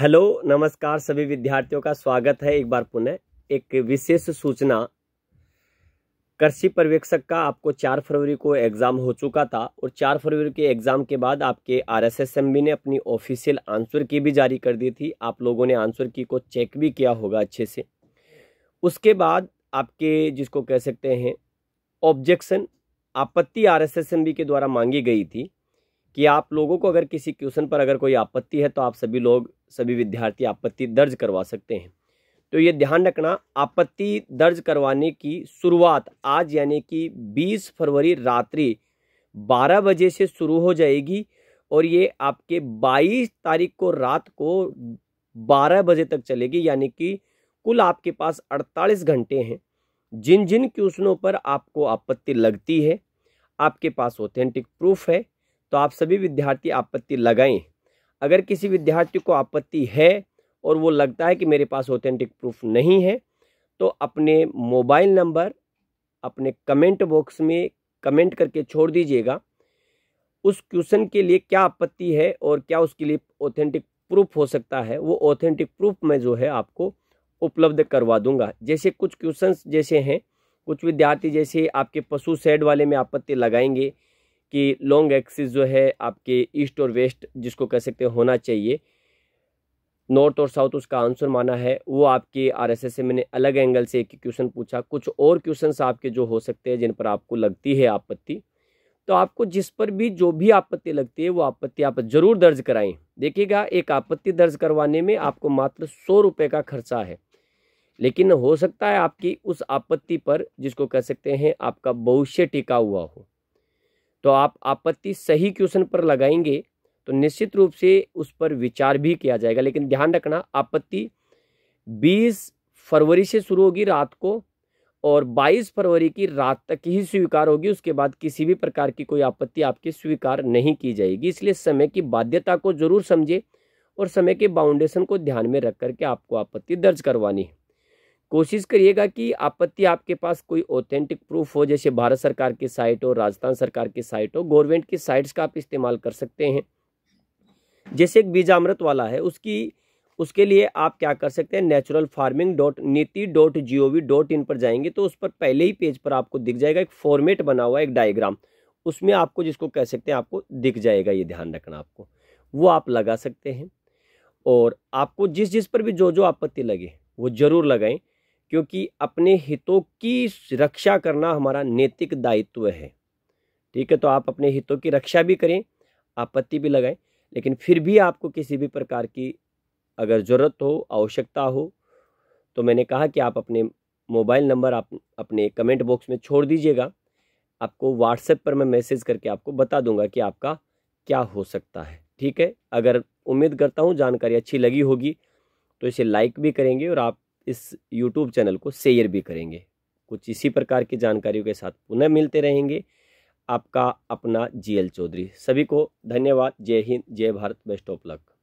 hello नमस्कार सभी विद्यार्थियों का स्वागत है एक बार पुनः एक विशेष सूचना कृषि पर्यवेक्षक का आपको चार फरवरी को एग्ज़ाम हो चुका था और चार फरवरी के एग्ज़ाम के बाद आपके आरएसएसएमबी ने अपनी ऑफिशियल आंसर की भी जारी कर दी थी आप लोगों ने आंसर की को चेक भी किया होगा अच्छे से उसके बाद आपके जिसको कह सकते हैं ऑब्जेक्शन आपत्ति आर के द्वारा मांगी गई थी कि आप लोगों को अगर किसी क्वेश्चन पर अगर कोई आपत्ति है तो आप सभी लोग सभी विद्यार्थी आपत्ति दर्ज करवा सकते हैं तो ये ध्यान रखना आपत्ति दर्ज करवाने की शुरुआत आज यानी कि 20 फरवरी रात्रि 12 बजे से शुरू हो जाएगी और ये आपके 22 तारीख को रात को 12 बजे तक चलेगी यानी कि कुल आपके पास 48 घंटे हैं जिन जिन क्वेश्चनों पर आपको आपत्ति लगती है आपके पास ऑथेंटिक प्रूफ है तो आप सभी विद्यार्थी आपत्ति लगाएं अगर किसी विद्यार्थी को आपत्ति है और वो लगता है कि मेरे पास ऑथेंटिक प्रूफ नहीं है तो अपने मोबाइल नंबर अपने कमेंट बॉक्स में कमेंट करके छोड़ दीजिएगा उस क्वेश्चन के लिए क्या आपत्ति है और क्या उसके लिए ऑथेंटिक प्रूफ हो सकता है वो ऑथेंटिक प्रूफ मैं जो है आपको उपलब्ध करवा दूंगा जैसे कुछ क्वेश्चन जैसे हैं कुछ विद्यार्थी जैसे आपके पशु सेड वाले में आपत्ति लगाएंगे कि लॉन्ग एक्सिस जो है आपके ईस्ट और वेस्ट जिसको कह सकते होना चाहिए नॉर्थ और साउथ उसका आंसर माना है वो आपके आरएसएस से मैंने अलग एंगल से एक क्वेश्चन पूछा कुछ और क्वेश्चन आपके जो हो सकते हैं जिन पर आपको लगती है आपत्ति तो आपको जिस पर भी जो भी आपत्ति लगती है वो आपत्ति आप जरूर दर्ज कराएं देखिएगा एक आपत्ति दर्ज करवाने में आपको मात्र सौ रुपये का खर्चा है लेकिन हो सकता है आपकी उस आपत्ति पर जिसको कह सकते हैं आपका भविष्य टिका हुआ हो तो आप आपत्ति सही क्वेश्चन पर लगाएंगे तो निश्चित रूप से उस पर विचार भी किया जाएगा लेकिन ध्यान रखना आपत्ति बीस फरवरी से शुरू होगी रात को और 22 फरवरी की रात तक ही स्वीकार होगी उसके बाद किसी भी प्रकार की कोई आपत्ति आपकी स्वीकार नहीं की जाएगी इसलिए समय की बाध्यता को जरूर समझे और समय के बाउंडेशन को ध्यान में रख करके आपको आपत्ति दर्ज करवानी है कोशिश करिएगा कि आपत्ति आपके पास कोई ऑथेंटिक प्रूफ हो जैसे भारत सरकार की साइट हो राजस्थान सरकार की साइट हो गवर्नमेंट की साइट्स का आप इस्तेमाल कर सकते हैं जैसे एक अमृत वाला है उसकी उसके लिए आप क्या कर सकते हैं natural farming dot NITI dot G O V dot in पर जाएंगे तो उस पर पहले ही पेज पर आपको दिख जाएगा एक फॉर्मेट बना हुआ एक डायग्राम उसमें आपको जिसको कह सकते हैं आपको दिख जाएगा ये ध्यान रखना आपको वो आप लगा सकते हैं और आपको जिस जिस पर भी जो जो आपत्ति लगे वो ज़रूर लगाएं क्योंकि अपने हितों की रक्षा करना हमारा नैतिक दायित्व है ठीक है तो आप अपने हितों की रक्षा भी करें आपत्ति भी लगाएं लेकिन फिर भी आपको किसी भी प्रकार की अगर ज़रूरत हो आवश्यकता हो तो मैंने कहा कि आप अपने मोबाइल नंबर आप अपने कमेंट बॉक्स में छोड़ दीजिएगा आपको व्हाट्सएप पर मैं मैसेज करके आपको बता दूंगा कि आपका क्या हो सकता है ठीक है अगर उम्मीद करता हूँ जानकारी अच्छी लगी होगी तो इसे लाइक भी करेंगे और आप इस यूट्यूब चैनल को शेयर भी करेंगे कुछ इसी प्रकार की जानकारियों के साथ पुनः मिलते रहेंगे आपका अपना जीएल चौधरी सभी को धन्यवाद जय हिंद जय भारत बेस्ट ऑफ लक